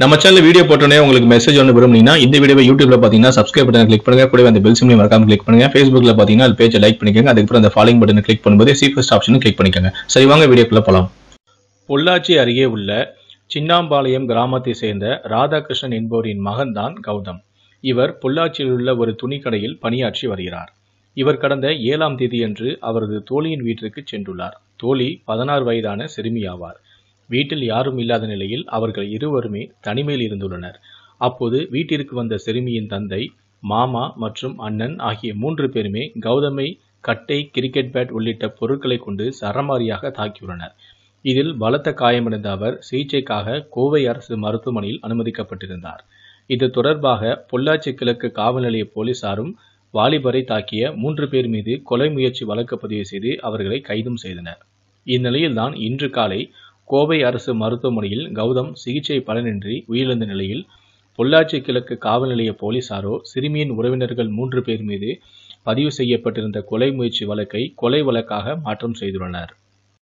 நம்ம channel video போட்டோன்னே உங்களுக்கு மெசேஜ் ஒன்று விரும்புனீங்கன்னா இந்த வீடியோ யூடியூப்ல பார்த்தீங்கன்னா சப்ஸ்கிரைப் பட்டன் கிளிக் பண்ணுங்க கூட அந்த பெல் சிம்லையும் மறக்காம கிளிக் பண்ணுங்க ஃபேஸ்புக்ல பார்த்தீங்கன்னா அது பேஜை லைக் பண்ணிக்கோங்க அதுக்கப்புறம் அந்த ஃபாலோ பட்டன் கிளிக் பண்ணும்போது சீஃபஸ்ட் ஆப்ஷனும் கிளிக் பண்ணிக்கோங்க சரி வாங்க வீடியோக்குள்ள போகலாம் பொள்ளாச்சி அருகே உள்ள சின்னாம்பாளையம் கிராமத்தை சேர்ந்த ராதாகிருஷ்ணன் என்பவரின் மகன் தான் கௌதம் இவர் பொள்ளாச்சியில் உள்ள ஒரு துணிக்கடையில் பணியாற்றி வருகிறார் இவர் கடந்த ஏழாம் தேதியன்று அவரது தோழியின் வீட்டிற்கு சென்றுள்ளார் தோழி பதினாறு வயதான சிறுமி ஆவார் வீட்டில் யாரும் இல்லாத நிலையில் அவர்கள் இருவருமே தனிமையில் இருந்துள்ளனர் அப்போது வீட்டிற்கு வந்த சிறுமியின் தந்தை மாமா மற்றும் அண்ணன் ஆகிய மூன்று பேருமே கௌதமை கட்டை கிரிக்கெட் பேட் உள்ளிட்ட பொருட்களை கொண்டு சரமாரியாக தாக்கியுள்ளனர் இதில் பலத்த காயமடைந்த அவர் சிகிச்சைக்காக கோவை அரசு மருத்துவமனையில் அனுமதிக்கப்பட்டிருந்தார் இது தொடர்பாக பொள்ளாச்சி கிழக்கு காவல் நிலைய போலீசாரும் வாலிபரை தாக்கிய மூன்று பேர் மீது கொலை முயற்சி வழக்கு பதிவு செய்து அவர்களை கைதும் செய்தனர் இந்நிலையில்தான் இன்று காலை கோவை அரசு மருத்துவமனையில் கௌதம் சிகிச்சை பலனின்றி உயிரிழந்த நிலையில் பொள்ளாச்சி கிழக்கு காவல் நிலைய போலீசாரோ சிறுமியின் உறவினர்கள் மூன்று பேர் மீது பதிவு செய்யப்பட்டிருந்த கொலை முயற்சி வழக்கை கொலை வழக்காக மாற்றம் செய்துள்ளனர்